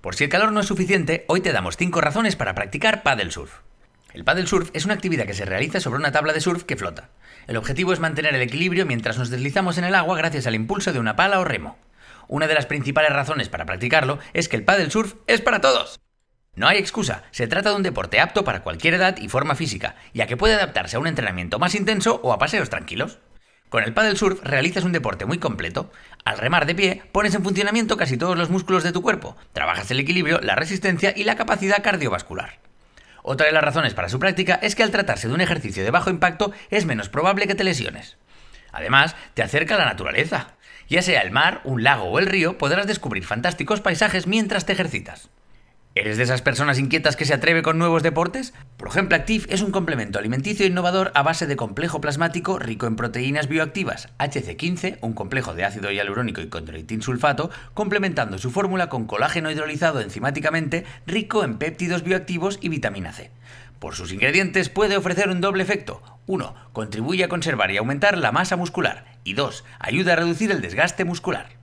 Por si el calor no es suficiente, hoy te damos 5 razones para practicar paddle surf. El paddle surf es una actividad que se realiza sobre una tabla de surf que flota. El objetivo es mantener el equilibrio mientras nos deslizamos en el agua gracias al impulso de una pala o remo. Una de las principales razones para practicarlo es que el paddle surf es para todos. No hay excusa, se trata de un deporte apto para cualquier edad y forma física, ya que puede adaptarse a un entrenamiento más intenso o a paseos tranquilos. Con el paddle surf realizas un deporte muy completo. Al remar de pie, pones en funcionamiento casi todos los músculos de tu cuerpo, trabajas el equilibrio, la resistencia y la capacidad cardiovascular. Otra de las razones para su práctica es que al tratarse de un ejercicio de bajo impacto es menos probable que te lesiones. Además, te acerca a la naturaleza. Ya sea el mar, un lago o el río, podrás descubrir fantásticos paisajes mientras te ejercitas. ¿Eres de esas personas inquietas que se atreve con nuevos deportes? Por ejemplo, Active es un complemento alimenticio innovador a base de complejo plasmático rico en proteínas bioactivas, HC15, un complejo de ácido hialurónico y condroitin sulfato, complementando su fórmula con colágeno hidrolizado enzimáticamente, rico en péptidos bioactivos y vitamina C. Por sus ingredientes puede ofrecer un doble efecto. 1. Contribuye a conservar y aumentar la masa muscular. Y 2. Ayuda a reducir el desgaste muscular.